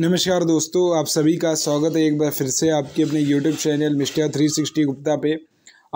नमस्कार दोस्तों आप सभी का स्वागत है एक बार फिर से आपके अपने YouTube channel mister three sixty Gupta पे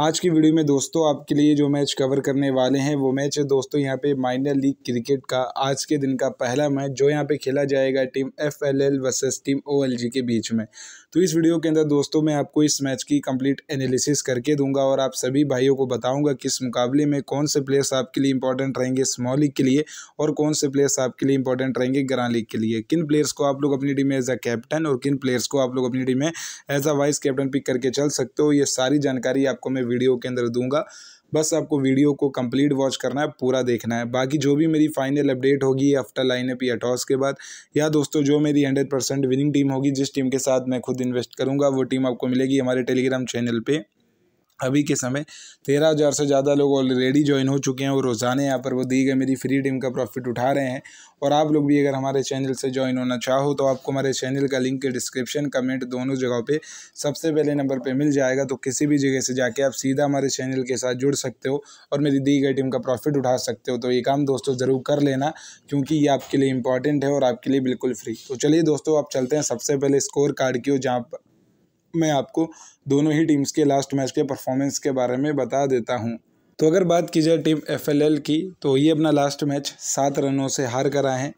आज की वीडियो में दोस्तों आपके लिए जो मैच कवर करने वाले हैं वो मैच है दोस्तों यहाँ पे माइनर लीग क्रिकेट का आज के दिन का पहला मैच जो यहाँ पे खेला जाएगा team F L L versus team O L G के बीच में तो इस वीडियो के अंदर दोस्तों मैं आपको इस मैच की कंप्लीट एनालिसिस करके दूंगा और आप सभी भाइयों को बताऊंगा किस मुकाबले में कौन से प्लेयर्स आपके लिए इंपॉर्टेंट रहेंगे स्मॉल लीग के लिए और कौन से प्लेयर्स आपके लिए इंपॉर्टेंट रहेंगे ग्रां लीग के लिए किन प्लेयर्स को आप लोग अपनी टीम में एज अ कैप्टन और किन प्लेयर्स को आप लोग अपनी टीम में as a vice captain pick करके चल सकते हो ये सारी जानकारी आपको मैं वीडियो के अंदर दूंगा बस आपको वीडियो को कंप्लीट वॉच करना है पूरा देखना है बाकी जो भी मेरी फाइनल अपडेट होगी आफ्टर लाइन अप या टॉस के बाद या दोस्तों जो मेरी हंड्रेड परसेंट विनिंग टीम होगी जिस टीम के साथ मैं खुद इन्वेस्ट करूँगा वो टीम आपको मिलेगी हमारे टेलीग्राम चैनल पर अभी के समय तेरह हज़ार से ज़्यादा लोग ऑलरेडी ज्वाइन हो चुके हैं और रोज़ाना यहाँ पर वो दी गई मेरी फ्री टीम का प्रॉफिट उठा रहे हैं और आप लोग भी अगर हमारे चैनल से ज्वाइन होना चाहो तो आपको हमारे चैनल का लिंक डिस्क्रिप्शन कमेंट दोनों जगहों पे सबसे पहले नंबर पे मिल जाएगा तो किसी भी जगह से जाके आप सीधा हमारे चैनल के साथ जुड़ सकते हो और मेरी दी गई टीम का प्रॉफिट उठा सकते हो तो ये काम दोस्तों ज़रूर कर लेना क्योंकि ये आपके लिए इंपॉर्टेंट है और आपके लिए बिल्कुल फ्री तो चलिए दोस्तों आप चलते हैं सबसे पहले स्कोर कार्ड की हो जहाँ मैं आपको दोनों ही टीम्स के लास्ट मैच के परफॉर्मेंस के बारे में बता देता हूँ तो अगर बात की जाए टीम एफ की तो ये अपना लास्ट मैच सात रनों से हार कर आए हैं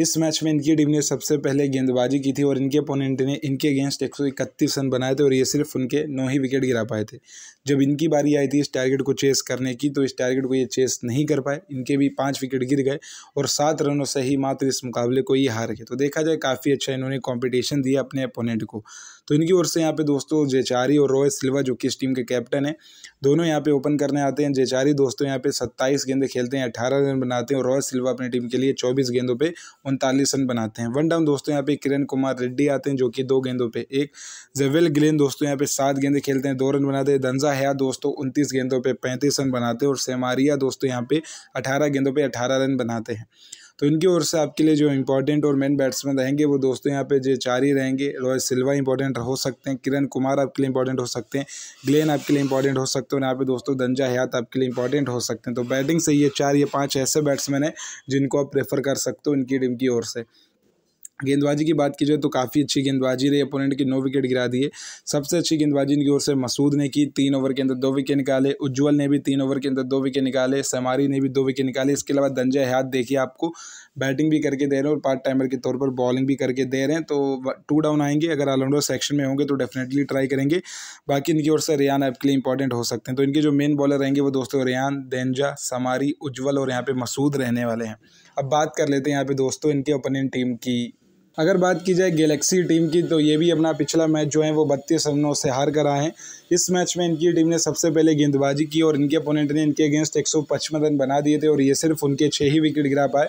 इस मैच में इनकी टीम ने सबसे पहले गेंदबाजी की थी और इनके अपोनेंट ने इनके अगेंस्ट एक सौ इकतीस रन बनाए थे और ये सिर्फ उनके नौ ही विकेट गिरा पाए थे जब इनकी बारी आई थी इस टारगेट को चेस करने की तो इस टारगेट को ये चेस नहीं कर पाए इनके भी पाँच विकेट गिर गए और सात रनों से ही मात्र इस मुकाबले को ये हार गए तो देखा जाए काफ़ी अच्छा इन्होंने कॉम्पिटिशन दिया अपने अपोनेंट को तो इनकी ओर से यहाँ पे दोस्तों जेचारी और रोहित सिल्वा जो कि इस टीम के कैप्टन हैं दोनों यहाँ पे ओपन करने आते हैं जेचारी दोस्तों यहाँ पे सत्ताईस गेंदे खेलते हैं 18 रन बनाते हैं और रोहित सिल्वा अपनी टीम के लिए चौबीस गेंदों पर उनतालीस रन बनाते हैं वन डाउन दोस्तों यहाँ पे किरण कुमार रेड्डी आते हैं जो कि दो गेंदों पर एक जेवेल ग्लेन दोस्तों यहाँ पे सात गेंदे खेलते हैं दो रन बनाते हैं दंजा हया दोस्तों उनतीस गेंदों पर पैंतीस रन बनाते हैं और सेमारिया दोस्तों यहाँ पे अठारह गेंदों पर अठारह रन बनाते हैं तो इनकी ओर से आपके लिए जो इंपॉर्टेंट और मेन बैट्समैन रहेंगे वो दोस्तों यहाँ पे जो चार ही रहेंगे रोहित सिल्वा इंपॉर्टेंट हो सकते हैं किरण कुमार आपके लिए इंपॉर्टेंट हो सकते हैं ग्लेन आपके लिए इंपॉर्टेंट हो सकते हैं यहाँ पे दोस्तों दंजा हयात आपके लिए इंपॉर्टेंट हो सकते हैं तो बैटिंग से ये चार या पाँच ऐसे बैट्समैन हैं जिनको आप प्रेफर कर सकते हो इनकी टीम की ओर से गेंदबाजी की बात की जाए तो काफ़ी अच्छी गेंदबाजी रही अपोनेंट की नौ विकेट गिरा दिए सबसे अच्छी गेंदबाजी इनकी ओर से मसूद ने की तीन ओवर के अंदर दो विकेट निकाले उज्जवल ने भी तीन ओवर के अंदर दो विकेट निकाले समारी ने भी दो विकेट निकाले इसके अलावा दंजय हयात देखिए आपको बैटिंग भी करके दे रहे हैं और पार्ट टाइमर के तौर पर बॉलिंग भी करके दे रहे हैं तो टू डाउन आएंगे अगर ऑलराउंडर सेक्शन में होंगे तो डेफिनेटली ट्राई करेंगे बाकी इनकी ओर से ऐप आपके लिए इंपॉर्टेंट हो सकते हैं तो इनके जो मेन बॉलर रहेंगे वो दोस्तों रियान देंजा समारी उज्जवल और यहाँ पर मसूद रहने वाले हैं अब बात कर लेते हैं यहाँ पे दोस्तों इनके ओपोनेंट टीम की अगर बात की जाए गैलेक्सी टीम की तो ये भी अपना पिछला मैच जो है वो बत्तीस रनों से हार कर आए हैं इस मैच में इनकी टीम ने सबसे पहले गेंदबाजी की और इनके अपोनेंट ने इनके अगेंस्ट एक रन बना दिए थे और ये सिर्फ उनके छः ही विकेट गिरा पाए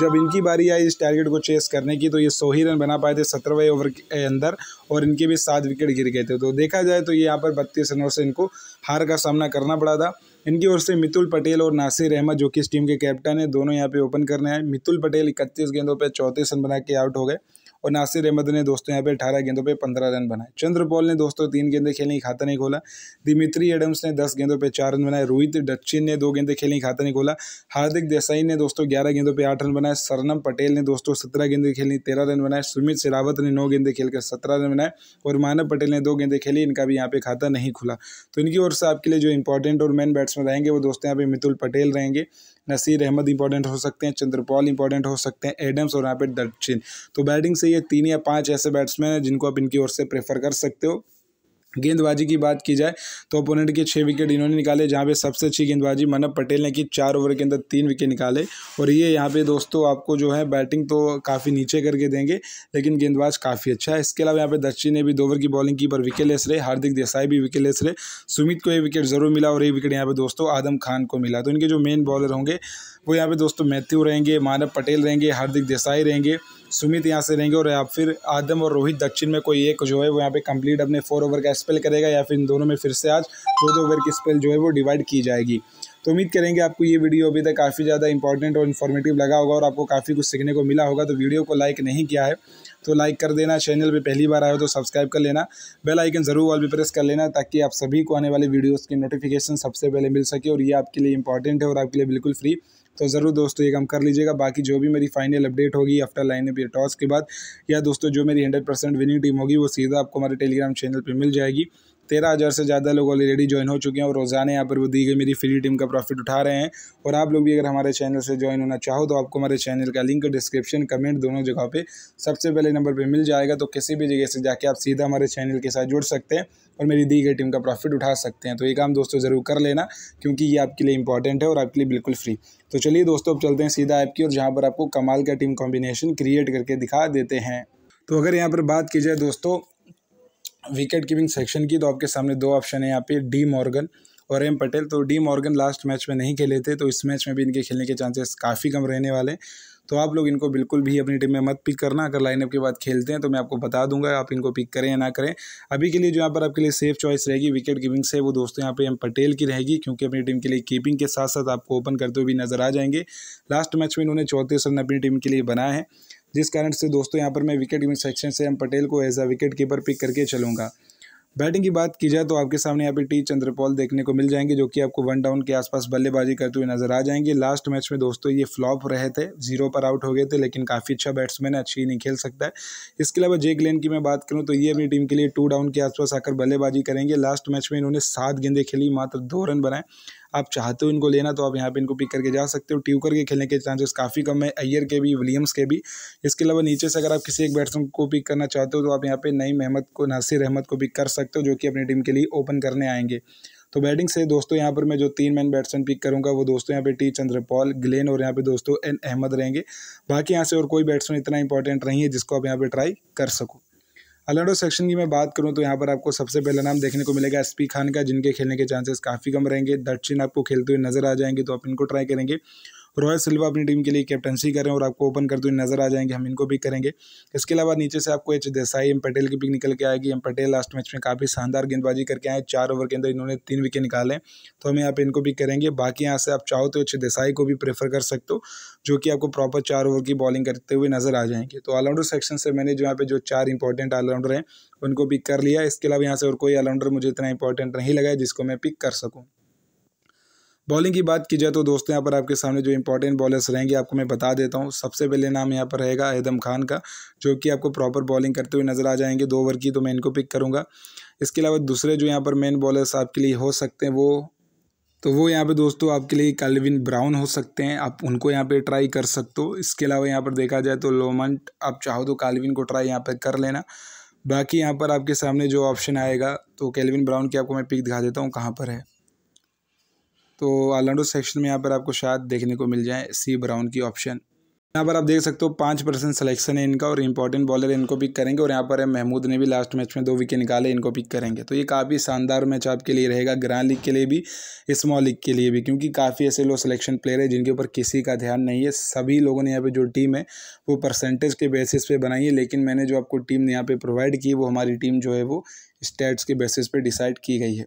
जब इनकी बारी आई इस टारगेट को चेस करने की तो ये सौ ही रन बना पाए थे सत्रहवें ओवर के अंदर और इनके भी सात विकेट गिर गए थे तो देखा जाए तो ये यहाँ पर बत्तीस रनों से इनको हार का सामना करना पड़ा था इनकी ओर से मितुल पटेल और नासिर अहमद जो कि इस टीम के कैप्टन है दोनों यहाँ पे ओपन करने आए मितुल पटेल इकतीस गेंदों पर चौंतीस रन बना के आउट हो गए और नासिर अहमद ने दोस्तों यहाँ पे अठारह गेंदों पर पंद्रह रन बनाए चंद्र पॉल ने दोस्तों तीन गेंदे खेलने की खाता नहीं खोला दिमित्री एडम्स ने दस गेंदों पर चार रन बनाए रोहित डच्चिन ने दो गेंदे खेलने की खाता नहीं खोला हार्दिक देसाई ने दोस्तों ग्यारह गेंदों पर आठ रन बनाए सरनम पटेल ने दोस्तों सत्रह गेंदे खेली तेरह रन बनाए सुमित सिरावत ने नौ गेंदे खेलकर सत्रह रन बनाए और मानव पटेल ने दो गेंदे खेली इनका भी यहाँ पे खाता नहीं खुला तो इनकी ओर से आपके लिए जो इंपॉर्टेंट और मेन बैट्समैन रहेंगे वो दोस्तों यहाँ पे मितुल पटेल रहेंगे नसीर अहमद इंपॉर्टेंट हो सकते हैं चंद्रपाल इंपॉर्टेंट हो सकते हैं एडम्स और यहाँ पे दक्षिण तो बैटिंग से ये तीन या पांच ऐसे बैट्समैन हैं जिनको आप इनकी ओर से प्रेफर कर सकते हो गेंदबाजी की बात की जाए तो अपोनेंट के छः विकेट इन्होंने निकाले जहाँ पे सबसे अच्छी गेंदबाजी मनब पटेल ने की चार ओवर के अंदर तीन विकेट निकाले और ये यहाँ पे दोस्तों आपको जो है बैटिंग तो काफ़ी नीचे करके देंगे लेकिन गेंदबाज काफ़ी अच्छा है इसके अलावा यहाँ पे दक्षिण ने भी दो ओवर की बॉलिंग की पर विकेट लेस रहे हार्दिक देसाई भी विकेट लेस रहे सुमित को ये विकेट ज़रूर मिला और ये विकेट यहाँ पर दोस्तों आदम खान को मिला तो इनके जो मेन बॉलर होंगे वो यहाँ पे दोस्तों मैथ्यू रहेंगे मानव पटेल रहेंगे हार्दिक देसाई रहेंगे सुमित यहाँ से रहेंगे और या फिर आदम और रोहित दक्षिण में कोई एक जो है वो यहाँ पे कंप्लीट अपने फोर ओवर का स्पेल करेगा या फिर इन दोनों में फिर से आज दो दो ओवर की स्पेल जो है वो डिवाइड की जाएगी तो उम्मीद करेंगे आपको ये वीडियो अभी तक काफ़ी ज़्यादा इंपॉर्टेंट और इन्फॉर्मेटिव लगा होगा और आपको काफ़ी कुछ सीखने को मिला होगा तो वीडियो को लाइक नहीं किया है तो लाइक कर देना चैनल पे पहली बार आए हो तो सब्सक्राइब कर लेना बेल आइकन ज़रूर ऑल भी प्रेस कर लेना ताकि आप सभी को आने वाले वीडियोस की नोटिफिकेशन सबसे पहले मिल सके और ये आपके लिए इंपॉर्टेंट है और आपके लिए बिल्कुल फ्री तो ज़रूर दोस्तों ये काम कर लीजिएगा बाकी जो भी मेरी फाइनल अपडेट होगी आफ्टर लाइन अप टॉस के बाद या दोस्तों जो मेरी हंड्रेड परसेंट विनिंग टीम होगी वो सीधा आपको हमारे टेलीग्राम चैनल पर मिल जाएगी तेरह हज़ार से ज़्यादा लोग ऑलरेडी ज्वाइन हो चुके हैं और रोज़ाना यहाँ पर वो दी गई मेरी फ्री टीम का प्रॉफिट उठा रहे हैं और आप लोग भी अगर हमारे चैनल से ज्वाइन होना चाहो तो आपको हमारे चैनल का लिंक डिस्क्रिप्शन कमेंट दोनों जगह पे सबसे पहले नंबर पे मिल जाएगा तो किसी भी जगह से जाके आप सीधा हमारे चैनल के साथ जुड़ सकते हैं और मेरी दी गई टीम का प्रॉफिट उठा सकते हैं तो ये काम दोस्तों ज़रूर कर लेना क्योंकि ये आपके लिए इंपॉर्टेंट है और आपके लिए बिल्कुल फ्री तो चलिए दोस्तों अब चलते हैं सीधा ऐप की और जहाँ पर आपको कमाल का टीम कॉम्बिनेशन क्रिएट करके दिखा देते हैं तो अगर यहाँ पर बात की जाए दोस्तों विकेट कीपिंग सेक्शन की तो आपके सामने दो ऑप्शन है यहाँ पे डी मॉर्गन और एम पटेल तो डी मॉर्गन लास्ट मैच में नहीं खेले थे तो इस मैच में भी इनके खेलने के चांसेस काफ़ी कम रहने वाले तो आप लोग इनको बिल्कुल भी अपनी टीम में मत पिक करना अगर लाइनअप के बाद खेलते हैं तो मैं आपको बता दूंगा आप इनको पिक करें या ना करें अभी के लिए जो यहाँ पर आपके लिए सेफ चॉइस रहेगी विकेट कीपिंग से वो दोस्तों यहाँ पे एम पटेल की रहेगी क्योंकि अपनी टीम के लिए कीपिंग के साथ साथ आपको ओपन करते हुए भी नजर आ जाएंगे लास्ट मैच में इन्होंने चौंतीस रन अपनी टीम के लिए बनाए हैं जिस कारण से दोस्तों यहाँ पर मैं विकेट कीपिंग सेक्शन से एम पटेल को as a wicket keeper pick करके चलूँगा बैटिंग की बात की जाए तो आपके सामने यहाँ पे टी चंद्रपॉल देखने को मिल जाएंगे जो कि आपको वन डाउन के आसपास बल्लेबाजी करते हुए नजर आ जाएंगे लास्ट मैच में दोस्तों ये फ्लॉप रहे थे जीरो पर आउट हो गए थे लेकिन काफ़ी अच्छा बैट्समैन है अच्छी नहीं खेल सकता है इसके अलावा जेक लेन की मैं बात करूँ तो ये अपनी टीम के लिए टू डाउन के आसपास आकर बल्लेबाजी करेंगे लास्ट मैच में इन्होंने सात गेंदे खेली मात्र दो रन बनाए आप चाहते हो इनको लेना तो आप यहाँ पे इनको पिक करके जा सकते हो ट्यूकर के खेलने के चांसेस काफ़ी कम है अय्यर के भी विलियम्स के भी इसके अलावा नीचे से अगर आप किसी एक बैट्समैन को पिक करना चाहते हो तो आप यहाँ पे नईम अहमद को नासिर अहमद को पिक कर सकते हो जो कि अपनी टीम के लिए ओपन करने आएंगे तो बैटिंग से दोस्तों यहाँ पर मैं जो तीन मैन बैट्समैन पिक करूँगा वो दोस्तों यहाँ पे टी चंद्रपाल ग्लेन और यहाँ पे दोस्तों एन अहमद रहेंगे बाकी यहाँ से और कोई बैट्समैन इतना इंपॉर्टेंट नहीं है जिसको आप यहाँ पे ट्राई कर सको अलर्ट सेक्शन की मैं बात करूँ तो यहाँ पर आपको सबसे पहला नाम देखने को मिलेगा एस खान का जिनके खेलने के चांसेस काफ़ी कम रहेंगे दक्षिण आपको खेलते हुए नजर आ जाएंगे तो आप इनको ट्राई करेंगे रोहित सिल्वा अपनी टीम के लिए कैप्टनसी करें और आपको ओपन करते तो हुए नजर आ जाएंगे हम इनको भी करेंगे इसके अलावा नीचे से आपको एच देसाई एम पटेल की पिक निकल के आएगी एम पटेल लास्ट मैच में काफ़ी शानदार गेंदबाजी करके आए चार ओवर के अंदर इन्होंने तीन विकेट निकाले तो हम यहाँ पे इनको भी करेंगे बाकी यहाँ से आप चाहो तो एच देसाई को भी प्रेफर कर सकते हो जो कि आपको प्रॉपर चार ओवर की बॉलिंग करते हुए नजर आ जाएंगे तो ऑलराउंडर सेक्शन से मैंने जो यहाँ पे जो चार इंपॉर्टेंट ऑलराउंडर हैं उनको पिक कर लिया इसके अलावा यहाँ से और कोई ऑलराउंडर मुझे इतना इंपॉर्टेंट नहीं लगा जिसको मैं पिक कर सकूँ बॉलिंग की बात की जाए तो दोस्तों यहाँ पर आपके सामने जो इंपॉर्टेंट बॉलर्स रहेंगे आपको मैं बता देता हूँ सबसे पहले नाम यहाँ पर रहेगा एदम खान का जो कि आपको प्रॉपर बॉलिंग करते हुए नज़र आ जाएंगे दो ओवर की तो मैं इनको पिक करूँगा इसके अलावा दूसरे जो यहाँ पर मेन बॉलर्स आपके लिए हो सकते हैं वो तो वो यहाँ पे दोस्तों आपके लिए कैलविन ब्राउन हो सकते हैं आप उनको यहाँ पे ट्राई कर सकते हो इसके अलावा यहाँ पर देखा जाए तो लोमंट आप चाहो तो कैलविन को ट्राई यहाँ पे कर लेना बाकी यहाँ पर आपके सामने जो ऑप्शन आएगा तो कैलविन ब्राउन की आपको मैं पिक दिखा देता हूँ कहाँ पर है तो ऑलराउंडर सेक्शन में यहाँ पर आपको शायद देखने को मिल जाए सी ब्राउन की ऑप्शन यहाँ पर आप देख सकते हो पाँच परसेंट सलेक्शन है इनका और इंपॉर्टेंट बॉलर इनको पिक करेंगे और यहाँ पर महमूद ने भी लास्ट मैच में दो विकेट निकाले इनको पिक करेंगे तो ये काफ़ी शानदार मैच आपके लिए रहेगा ग्रां लीग के लिए भी स्मॉल लीग के लिए भी क्योंकि काफ़ी ऐसे लोग सिलेक्शन प्लेयर है जिनके ऊपर किसी का ध्यान नहीं है सभी लोगों ने यहाँ पर जो टीम है वो परसेंटेज के बेसिस पर बनाई है लेकिन मैंने जो आपको टीम यहाँ पर प्रोवाइड की वो हमारी टीम जो है वो स्टेट्स के बेसिस पर डिसाइड की गई है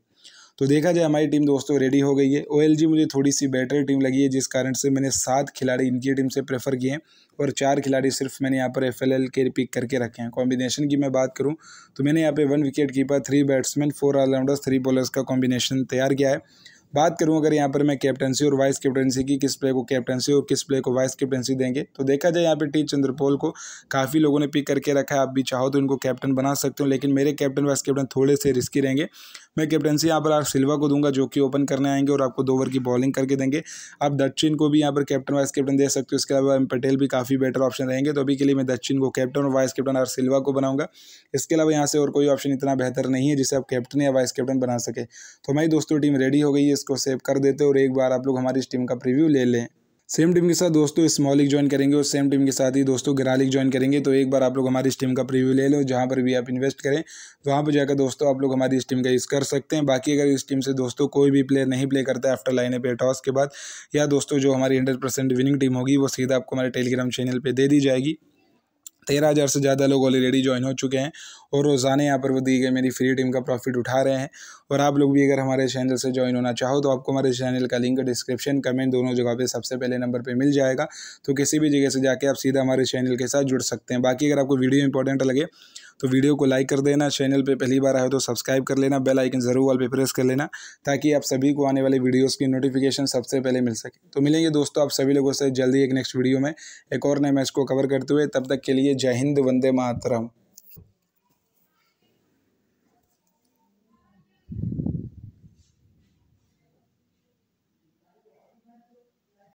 तो देखा जाए हमारी टीम दोस्तों रेडी हो गई है ओ मुझे थोड़ी सी बेटर टीम लगी है जिस कारण से मैंने सात खिलाड़ी इनकी टीम से प्रेफर किए हैं और चार खिलाड़ी सिर्फ मैंने यहाँ पर एफ के पिक करके रखे हैं कॉम्बिनेशन की मैं बात करूँ तो मैंने यहाँ पे one wicket keeper three batsman four allrounders three bowlers का कॉम्बिनेशन तैयार किया है बात करूँ अगर यहाँ पर मैं कैप्टनसी और वाइस कैप्टनसी की किस प्लेयर को कैप्टनसी और किस प्लेयर को वाइस कैप्टनसी देंगे तो देखा जाए यहाँ पे टी चंद्रपोल को काफ़ी लोगों ने पिक करके रखा है आप भी चाहो तो इनको कैप्टन बना सकते हो लेकिन मेरे कैप्टन वाइस कैप्टन थोड़े से रिस्की रहेंगे मैं कैप्टनसी यहाँ पर आर सिल्वा को दूंगा जो कि ओपन करने आएंगे और आपको दो ओवर की बॉलिंग करके देंगे आप दक्षिण को भी यहाँ पर कैप्टन वाइस कैप्टन दे सकते हो इसके अलावा एम पटेल भी काफ़ी बेटर ऑप्शन रहेंगे तो अभी के लिए मैं दक्षिण को कैप्टन और वाइस कैप्टन आर सिल्वा को बनाऊंगा इसके अलावा यहाँ से और कोई ऑप्शन इतना बेहतर नहीं है जिसे आप कैप्टन या वाइस कैप्टन बना सके तो हमारी दोस्तों टीम रेडी हो गई है इसको सेव कर देते और एक बार आप लोग हमारी इस टीम का प्रिव्यू ले लें सेम टीम के साथ दोस्तों स्मॉल लीग ज्वाइन करेंगे और सेम टीम के साथ ही दोस्तों ग्रा लीग ज्वाइन करेंगे तो एक बार आप लोग हमारी इस टीम का प्रीव्यू ले लो जहाँ पर भी आप इन्वेस्ट करें तो वहाँ पर जाकर दोस्तों आप लोग हमारी इस टीम का यूज़ कर सकते हैं बाकी अगर इस टीम से दोस्तों कोई भी प्लेयर नहीं प्ले करता आफ्टर लाइन पे टॉस के बाद या दोस्तों जो हमारी हंड्रेड विनिंग टीम होगी वो सीधा आपको हमारे टेलीग्राम चैनल पर दे दी जाएगी तेरह हज़ार से ज़्यादा लोग ऑलरेडी ज्वाइन हो चुके हैं और रोज़ाना यहाँ पर वो दी गई मेरी फ्री टीम का प्रॉफिट उठा रहे हैं और आप लोग भी अगर हमारे चैनल से ज्वाइन होना चाहो तो आपको हमारे चैनल का लिंक डिस्क्रिप्शन कमेंट दोनों जगह पे सबसे पहले नंबर पे मिल जाएगा तो किसी भी जगह से जाके आप सीधा हमारे चैनल के साथ जुड़ सकते हैं बाकी अगर आपको वीडियो इंपॉर्टेंट लगे तो वीडियो को लाइक कर देना चैनल पे पहली बार आए तो सब्सक्राइब कर लेना बेल आइकन ज़रूर वाल पे प्रेस कर लेना ताकि आप सभी को आने वाले वीडियोस की नोटिफिकेशन सबसे पहले मिल सके तो मिलेंगे दोस्तों आप सभी लोगों से जल्दी एक नेक्स्ट वीडियो में एक और नए मैच को कवर करते हुए तब तक के लिए जय हिंद वंदे मातरम